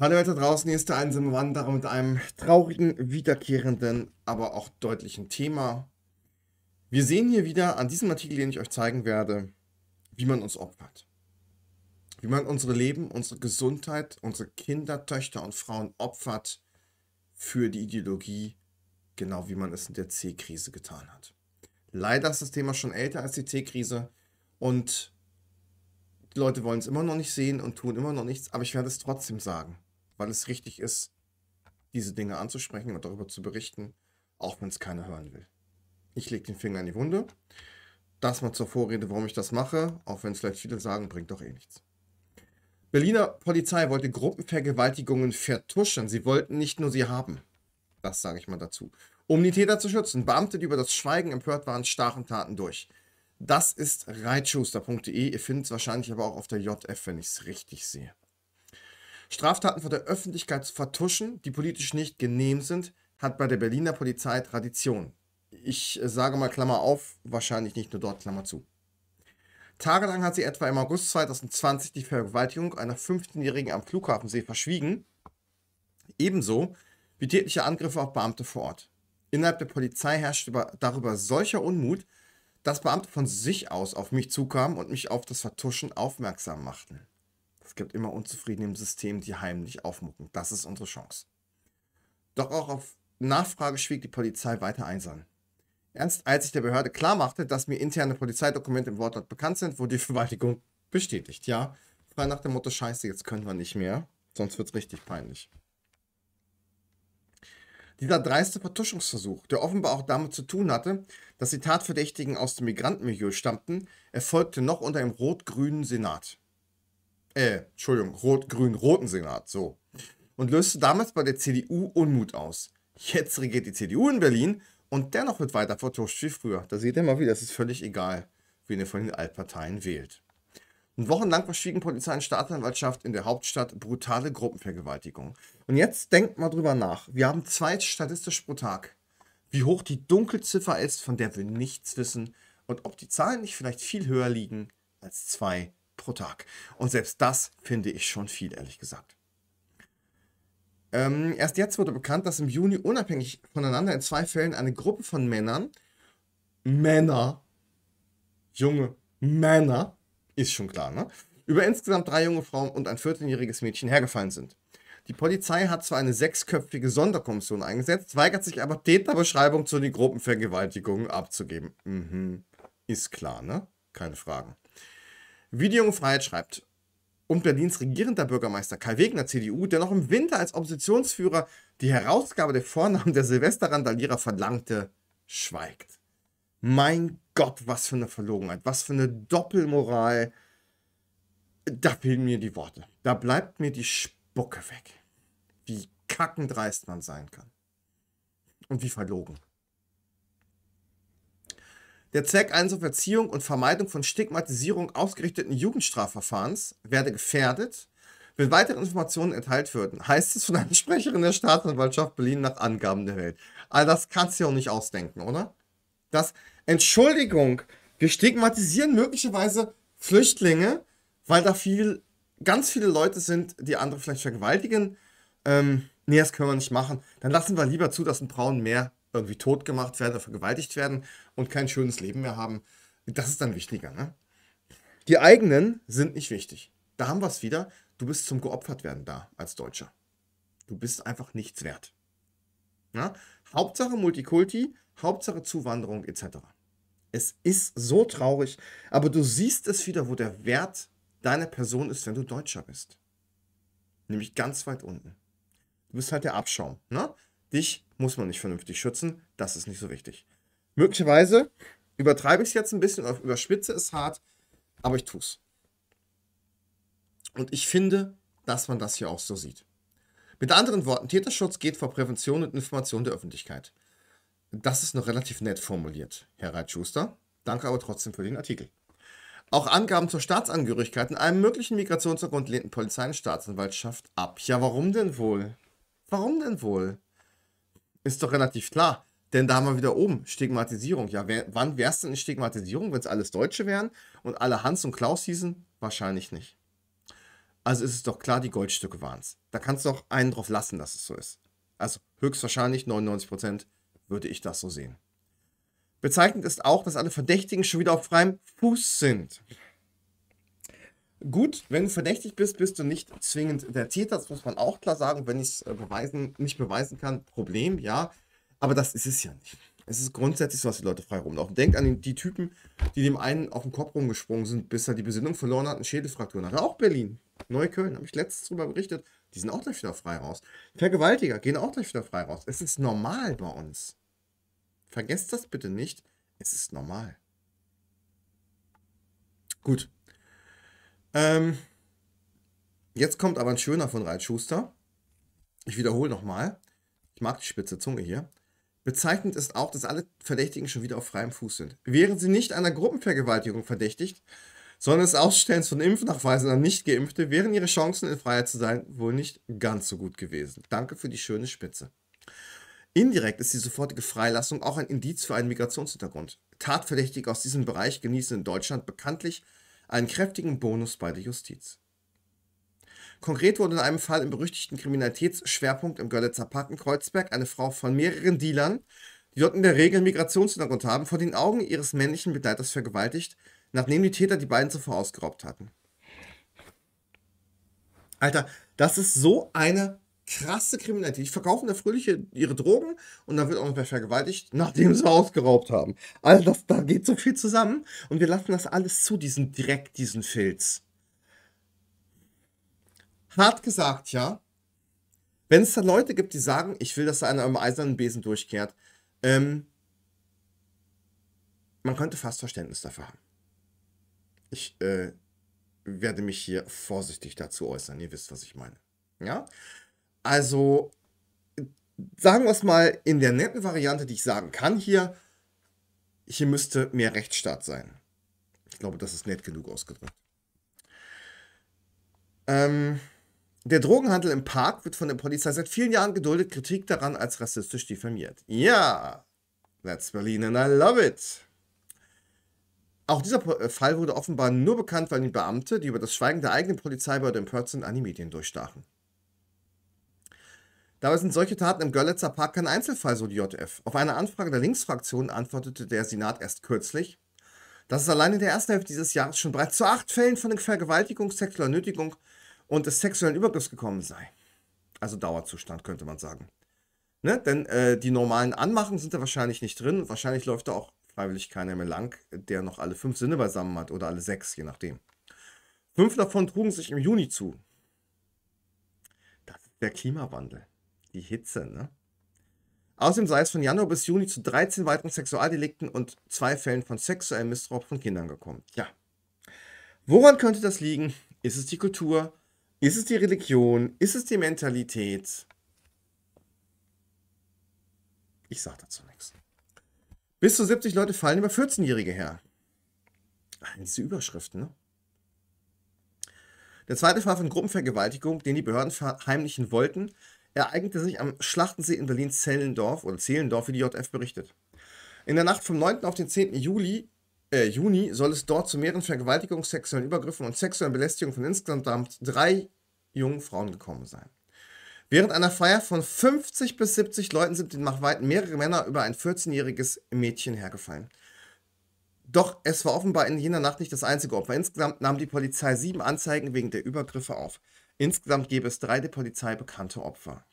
Hallo Leute draußen, hier ist der einsame Wanderer mit einem traurigen, wiederkehrenden, aber auch deutlichen Thema. Wir sehen hier wieder an diesem Artikel, den ich euch zeigen werde, wie man uns opfert. Wie man unsere Leben, unsere Gesundheit, unsere Kinder, Töchter und Frauen opfert für die Ideologie, genau wie man es in der C-Krise getan hat. Leider ist das Thema schon älter als die C-Krise und die Leute wollen es immer noch nicht sehen und tun immer noch nichts, aber ich werde es trotzdem sagen wann es richtig ist, diese Dinge anzusprechen und darüber zu berichten, auch wenn es keiner hören will. Ich lege den Finger in die Wunde. Das mal zur Vorrede, warum ich das mache, auch wenn es vielleicht viele sagen, bringt doch eh nichts. Berliner Polizei wollte Gruppenvergewaltigungen vertuschen. Sie wollten nicht nur sie haben. Das sage ich mal dazu. Um die Täter zu schützen, Beamte, die über das Schweigen empört waren, stachen Taten durch. Das ist reitschuster.de. Ihr findet es wahrscheinlich aber auch auf der JF, wenn ich es richtig sehe. Straftaten vor der Öffentlichkeit zu vertuschen, die politisch nicht genehm sind, hat bei der Berliner Polizei Tradition. Ich äh, sage mal Klammer auf, wahrscheinlich nicht nur dort Klammer zu. Tagelang hat sie etwa im August 2020 die Vergewaltigung einer 15-Jährigen am Flughafensee verschwiegen, ebenso wie tätliche Angriffe auf Beamte vor Ort. Innerhalb der Polizei herrschte darüber solcher Unmut, dass Beamte von sich aus auf mich zukamen und mich auf das Vertuschen aufmerksam machten gibt immer Unzufriedene im System, die heimlich aufmucken. Das ist unsere Chance. Doch auch auf Nachfrage schwieg die Polizei weiter einsam. Ernst, als ich der Behörde klarmachte, dass mir interne Polizeidokumente im Wortlaut bekannt sind, wurde die Verwaltigung bestätigt. Ja, frei nach dem Motto: Scheiße, jetzt können wir nicht mehr. Sonst wird es richtig peinlich. Dieser dreiste Vertuschungsversuch, der offenbar auch damit zu tun hatte, dass die Tatverdächtigen aus dem Migrantenmilieu stammten, erfolgte noch unter dem rot-grünen Senat äh, Entschuldigung, rot-grün-roten Senat, so. Und löste damals bei der CDU Unmut aus. Jetzt regiert die CDU in Berlin und dennoch wird weiter vertuscht wie früher. Da seht ihr mal wieder, es ist völlig egal, wen ihr von den Altparteien wählt. Und wochenlang verschwiegen Polizei und Staatsanwaltschaft in der Hauptstadt brutale Gruppenvergewaltigung. Und jetzt denkt mal drüber nach. Wir haben zwei statistisch pro Tag. Wie hoch die Dunkelziffer ist, von der wir nichts wissen. Und ob die Zahlen nicht vielleicht viel höher liegen als zwei pro Tag. Und selbst das finde ich schon viel, ehrlich gesagt. Ähm, erst jetzt wurde bekannt, dass im Juni unabhängig voneinander in zwei Fällen eine Gruppe von Männern, Männer, junge Männer, ist schon klar, ne? über insgesamt drei junge Frauen und ein 14-jähriges Mädchen hergefallen sind. Die Polizei hat zwar eine sechsköpfige Sonderkommission eingesetzt, weigert sich aber Täterbeschreibung zu den Gruppenvergewaltigungen abzugeben. Mhm. Ist klar, ne? Keine Fragen. Wie die Junge Freiheit schreibt, und Berlins regierender Bürgermeister Karl Wegner, CDU, der noch im Winter als Oppositionsführer die Herausgabe der Vornamen der Silvesterrandalierer verlangte, schweigt. Mein Gott, was für eine Verlogenheit, was für eine Doppelmoral. Da fehlen mir die Worte. Da bleibt mir die Spucke weg. Wie kackendreist man sein kann. Und wie verlogen. Der Zweck eines auf Erziehung und Vermeidung von Stigmatisierung ausgerichteten Jugendstrafverfahrens werde gefährdet, wenn weitere Informationen erteilt würden, heißt es von einer Sprecherin der Staatsanwaltschaft Berlin nach Angaben der Welt. All also das kannst du ja auch nicht ausdenken, oder? Das, Entschuldigung, wir stigmatisieren möglicherweise Flüchtlinge, weil da viel, ganz viele Leute sind, die andere vielleicht vergewaltigen. Ähm, nee, das können wir nicht machen. Dann lassen wir lieber zu, dass ein Braun mehr irgendwie tot gemacht werden oder vergewaltigt werden und kein schönes Leben mehr haben. Das ist dann wichtiger. Ne? Die eigenen sind nicht wichtig. Da haben wir es wieder. Du bist zum geopfert werden da als Deutscher. Du bist einfach nichts wert. Ja? Hauptsache Multikulti, Hauptsache Zuwanderung etc. Es ist so traurig, aber du siehst es wieder, wo der Wert deiner Person ist, wenn du Deutscher bist. Nämlich ganz weit unten. Du bist halt der Abschaum. Ne? Dich muss man nicht vernünftig schützen, das ist nicht so wichtig. Möglicherweise übertreibe ich es jetzt ein bisschen, überspitze es hart, aber ich tue es. Und ich finde, dass man das hier auch so sieht. Mit anderen Worten, Täterschutz geht vor Prävention und Information der Öffentlichkeit. Das ist noch relativ nett formuliert, Herr Reitschuster. Danke aber trotzdem für den Artikel. Auch Angaben zur Staatsangehörigkeit in einem möglichen Migrationshintergrund lehnten Polizei und Staatsanwaltschaft ab. Ja, warum denn wohl? Warum denn wohl? Ist doch relativ klar. Denn da haben wir wieder oben Stigmatisierung. Ja, wer, wann wäre es denn eine Stigmatisierung, wenn es alles Deutsche wären und alle Hans und Klaus hießen? Wahrscheinlich nicht. Also ist es doch klar, die Goldstücke waren es. Da kannst du auch einen drauf lassen, dass es so ist. Also höchstwahrscheinlich 99% würde ich das so sehen. Bezeichnend ist auch, dass alle Verdächtigen schon wieder auf freiem Fuß sind. Gut, wenn du verdächtig bist, bist du nicht zwingend der Täter, das muss man auch klar sagen, wenn ich es äh, beweisen, nicht beweisen kann, Problem, ja. Aber das ist es ja nicht. Es ist grundsätzlich so, dass die Leute frei rumlaufen. Denk an die Typen, die dem einen auf den Kopf rumgesprungen sind, bis er die Besinnung verloren hat, eine Schädelfraktur hatte. Auch Berlin, Neukölln, habe ich letztens darüber berichtet. Die sind auch gleich wieder frei raus. Vergewaltiger gehen auch gleich wieder frei raus. Es ist normal bei uns. Vergesst das bitte nicht. Es ist normal. Gut, ähm, jetzt kommt aber ein schöner von Reitschuster. Ich wiederhole nochmal. Ich mag die spitze Zunge hier. Bezeichnend ist auch, dass alle Verdächtigen schon wieder auf freiem Fuß sind. Wären sie nicht einer Gruppenvergewaltigung verdächtigt, sondern des Ausstellens von Impfnachweisen an Nichtgeimpfte, wären ihre Chancen in Freiheit zu sein wohl nicht ganz so gut gewesen. Danke für die schöne Spitze. Indirekt ist die sofortige Freilassung auch ein Indiz für einen Migrationshintergrund. Tatverdächtige aus diesem Bereich genießen in Deutschland bekanntlich einen kräftigen Bonus bei der Justiz. Konkret wurde in einem Fall im berüchtigten Kriminalitätsschwerpunkt im Görlitzer Park in Kreuzberg eine Frau von mehreren Dealern, die dort in der Regel Migrationshintergrund haben, vor den Augen ihres männlichen Begleiters vergewaltigt, nachdem die Täter die beiden zuvor ausgeraubt hatten. Alter, das ist so eine krasse Kriminalität. Die verkaufen der fröhliche ihre Drogen und dann wird auch noch mehr vergewaltigt, nachdem sie ausgeraubt haben. Also das, da geht so viel zusammen und wir lassen das alles zu, diesen Dreck, diesen Filz. Hart gesagt, ja. Wenn es da Leute gibt, die sagen, ich will, dass da einer am eisernen Besen durchkehrt, ähm, man könnte fast Verständnis dafür haben. Ich äh, werde mich hier vorsichtig dazu äußern. Ihr wisst, was ich meine. Ja? Also sagen wir es mal in der netten Variante, die ich sagen kann hier, hier müsste mehr Rechtsstaat sein. Ich glaube, das ist nett genug ausgedrückt. Ähm, der Drogenhandel im Park wird von der Polizei seit vielen Jahren geduldet, Kritik daran als rassistisch diffamiert. Ja, that's Berlin and I love it. Auch dieser äh, Fall wurde offenbar nur bekannt, weil die Beamte, die über das Schweigen der eigenen Polizeibehörde in sind, an die Medien durchstachen. Dabei sind solche Taten im Görlitzer Park kein Einzelfall, so die JF. Auf eine Anfrage der Linksfraktion antwortete der Senat erst kürzlich, dass es allein in der ersten Hälfte dieses Jahres schon bereits zu acht Fällen von Vergewaltigung, sexueller Nötigung und des sexuellen Übergriffs gekommen sei. Also Dauerzustand, könnte man sagen. Ne? Denn äh, die normalen Anmachen sind da wahrscheinlich nicht drin. Wahrscheinlich läuft da auch freiwillig keiner mehr lang, der noch alle fünf Sinne beisammen hat oder alle sechs, je nachdem. Fünf davon trugen sich im Juni zu. Das ist der Klimawandel die Hitze, ne? Außerdem sei es von Januar bis Juni zu 13 weiteren Sexualdelikten und zwei Fällen von sexuellem Missbrauch von Kindern gekommen. Ja. Woran könnte das liegen? Ist es die Kultur? Ist es die Religion? Ist es die Mentalität? Ich sage dazu nichts. Bis zu 70 Leute fallen über 14-Jährige her. diese Überschriften, ne? Der zweite Fall von Gruppenvergewaltigung, den die Behörden verheimlichen wollten, ereignete sich am Schlachtensee in berlin zellendorf oder Zehlendorf, wie die JF berichtet. In der Nacht vom 9. auf den 10. Juli, äh, Juni soll es dort zu mehreren Vergewaltigungen, sexuellen Übergriffen und sexuellen Belästigungen von insgesamt drei jungen Frauen gekommen sein. Während einer Feier von 50 bis 70 Leuten sind in Machweiten mehrere Männer über ein 14-jähriges Mädchen hergefallen. Doch es war offenbar in jener Nacht nicht das einzige Opfer. Insgesamt nahm die Polizei sieben Anzeigen wegen der Übergriffe auf. Insgesamt gäbe es drei der Polizei bekannte Opfer.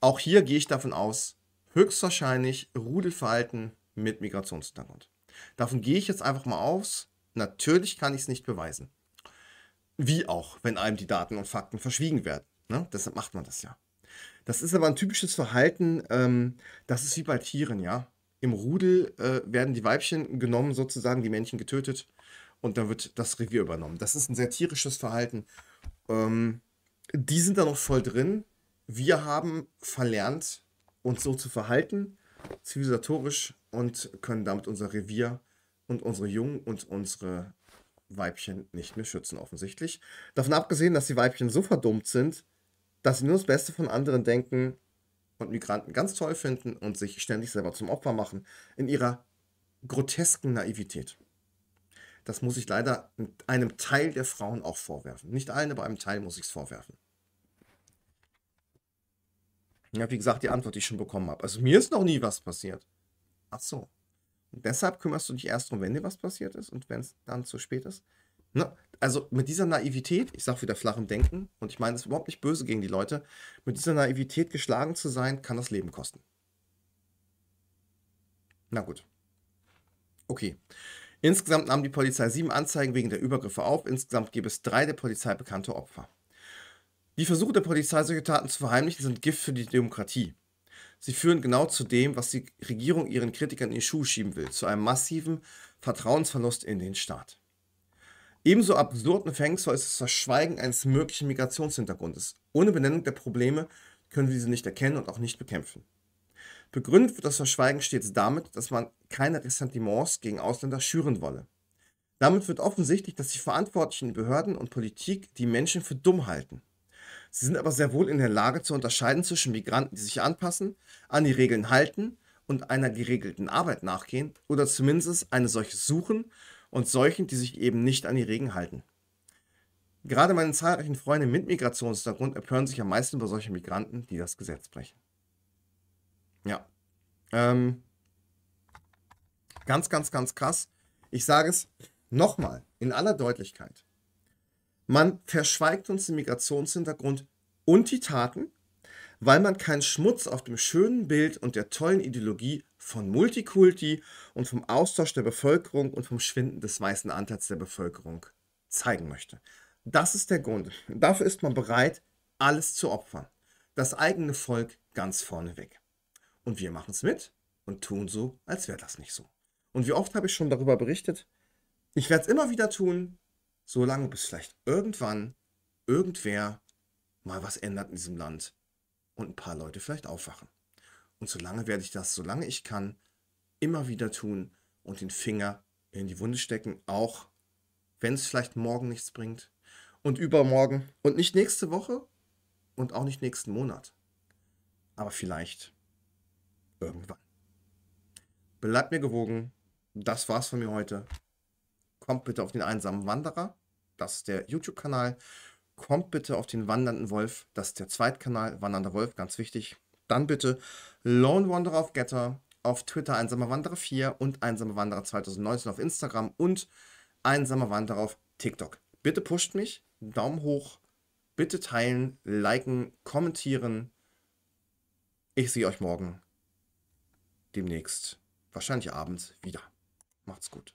Auch hier gehe ich davon aus, höchstwahrscheinlich Rudelverhalten mit Migrationshintergrund. Davon gehe ich jetzt einfach mal aus. Natürlich kann ich es nicht beweisen. Wie auch, wenn einem die Daten und Fakten verschwiegen werden. Ne? Deshalb macht man das ja. Das ist aber ein typisches Verhalten, ähm, das ist wie bei Tieren, ja. Im Rudel äh, werden die Weibchen genommen, sozusagen die Männchen getötet und dann wird das Revier übernommen. Das ist ein sehr tierisches Verhalten ähm, die sind da noch voll drin. Wir haben verlernt, uns so zu verhalten, zivilisatorisch, und können damit unser Revier und unsere Jungen und unsere Weibchen nicht mehr schützen, offensichtlich. Davon abgesehen, dass die Weibchen so verdummt sind, dass sie nur das Beste von anderen denken und Migranten ganz toll finden und sich ständig selber zum Opfer machen, in ihrer grotesken Naivität. Das muss ich leider einem Teil der Frauen auch vorwerfen. Nicht allen, aber einem Teil muss ich es vorwerfen. Ja, wie gesagt, die Antwort, die ich schon bekommen habe. Also mir ist noch nie was passiert. Ach so. Und deshalb kümmerst du dich erst darum, wenn dir was passiert ist und wenn es dann zu spät ist. Ne? Also mit dieser Naivität, ich sage wieder flachem Denken, und ich meine es überhaupt nicht böse gegen die Leute, mit dieser Naivität geschlagen zu sein, kann das Leben kosten. Na gut. Okay. Insgesamt nahm die Polizei sieben Anzeigen wegen der Übergriffe auf. Insgesamt gäbe es drei der Polizei bekannte Opfer. Die Versuche der Polizei, solche Taten zu verheimlichen, sind Gift für die Demokratie. Sie führen genau zu dem, was die Regierung ihren Kritikern in die Schuhe schieben will, zu einem massiven Vertrauensverlust in den Staat. Ebenso absurd und verhängnisvoll ist das Verschweigen eines möglichen Migrationshintergrundes. Ohne Benennung der Probleme können wir diese nicht erkennen und auch nicht bekämpfen. Begründet wird das Verschweigen stets damit, dass man keine Ressentiments gegen Ausländer schüren wolle. Damit wird offensichtlich, dass die verantwortlichen Behörden und Politik die Menschen für dumm halten. Sie sind aber sehr wohl in der Lage zu unterscheiden zwischen Migranten, die sich anpassen, an die Regeln halten und einer geregelten Arbeit nachgehen oder zumindest eine solche suchen und solchen, die sich eben nicht an die Regeln halten. Gerade meine zahlreichen Freunde mit Migrationshintergrund empören sich am meisten über solche Migranten, die das Gesetz brechen. Ja. Ähm, ganz, ganz, ganz krass. Ich sage es nochmal in aller Deutlichkeit. Man verschweigt uns den Migrationshintergrund und die Taten, weil man keinen Schmutz auf dem schönen Bild und der tollen Ideologie von Multikulti und vom Austausch der Bevölkerung und vom Schwinden des weißen Anteils der Bevölkerung zeigen möchte. Das ist der Grund. Dafür ist man bereit, alles zu opfern. Das eigene Volk ganz vorneweg. Und wir machen es mit und tun so, als wäre das nicht so. Und wie oft habe ich schon darüber berichtet, ich werde es immer wieder tun, solange bis vielleicht irgendwann irgendwer mal was ändert in diesem Land und ein paar Leute vielleicht aufwachen. Und solange werde ich das, solange ich kann, immer wieder tun und den Finger in die Wunde stecken, auch wenn es vielleicht morgen nichts bringt und übermorgen und nicht nächste Woche und auch nicht nächsten Monat. Aber vielleicht irgendwann. Bleibt mir gewogen. Das war's von mir heute. Kommt bitte auf den einsamen Wanderer. Das ist der YouTube-Kanal. Kommt bitte auf den Wandernden Wolf. Das ist der Zweitkanal. Wandernder Wolf, ganz wichtig. Dann bitte Lone Wanderer auf Getter. Auf Twitter Einsamer Wanderer 4 und Einsamer Wanderer 2019 auf Instagram und Einsamer Wanderer auf TikTok. Bitte pusht mich. Daumen hoch. Bitte teilen, liken, kommentieren. Ich sehe euch morgen demnächst, wahrscheinlich abends, wieder. Macht's gut.